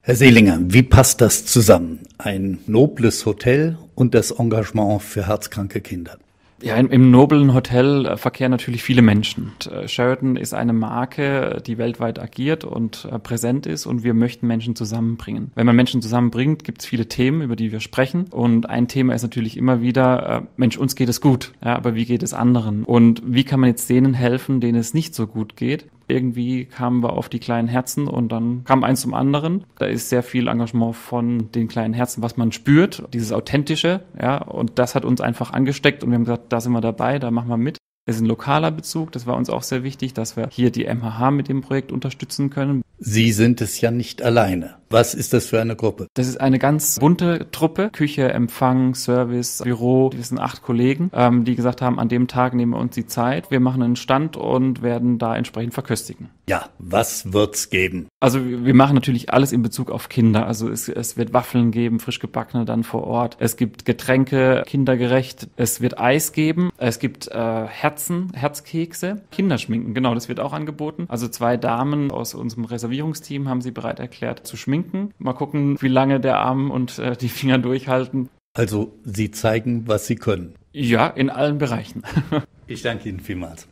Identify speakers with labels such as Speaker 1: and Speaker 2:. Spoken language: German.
Speaker 1: Herr Seelinger, wie passt das zusammen? Ein nobles Hotel und das Engagement für herzkranke Kinder.
Speaker 2: Ja, im, im noblen Hotel äh, verkehren natürlich viele Menschen. Und äh, Sheraton ist eine Marke, die weltweit agiert und äh, präsent ist und wir möchten Menschen zusammenbringen. Wenn man Menschen zusammenbringt, gibt es viele Themen, über die wir sprechen und ein Thema ist natürlich immer wieder, Mensch, uns geht es gut, ja, aber wie geht es anderen? Und wie kann man jetzt denen helfen, denen es nicht so gut geht? irgendwie kamen wir auf die kleinen Herzen und dann kam eins zum anderen. Da ist sehr viel Engagement von den kleinen Herzen, was man spürt, dieses Authentische, ja, und das hat uns einfach angesteckt und wir haben gesagt, da sind wir dabei, da machen wir mit. Es ist ein lokaler Bezug, das war uns auch sehr wichtig, dass wir hier die MHH mit dem Projekt unterstützen können. Sie sind es ja nicht alleine. Was ist das für eine Gruppe? Das ist eine ganz bunte Truppe. Küche, Empfang, Service, Büro. Wir sind acht Kollegen, ähm, die gesagt haben, an dem Tag nehmen wir uns die Zeit. Wir machen einen Stand und werden da entsprechend verköstigen.
Speaker 1: Ja, was wird's geben?
Speaker 2: Also wir machen natürlich alles in Bezug auf Kinder. Also es, es wird Waffeln geben, frisch gebackene dann vor Ort. Es gibt Getränke, kindergerecht. Es wird Eis geben. Es gibt äh, Herzen, Herzkekse. Kinderschminken, genau, das wird auch angeboten. Also zwei Damen aus unserem Reservierungsteam haben sie bereit erklärt zu schminken verlinken. Mal gucken, wie lange der Arm und äh, die Finger durchhalten.
Speaker 1: Also, Sie zeigen, was Sie können.
Speaker 2: Ja, in allen Bereichen. ich
Speaker 1: danke Ihnen vielmals.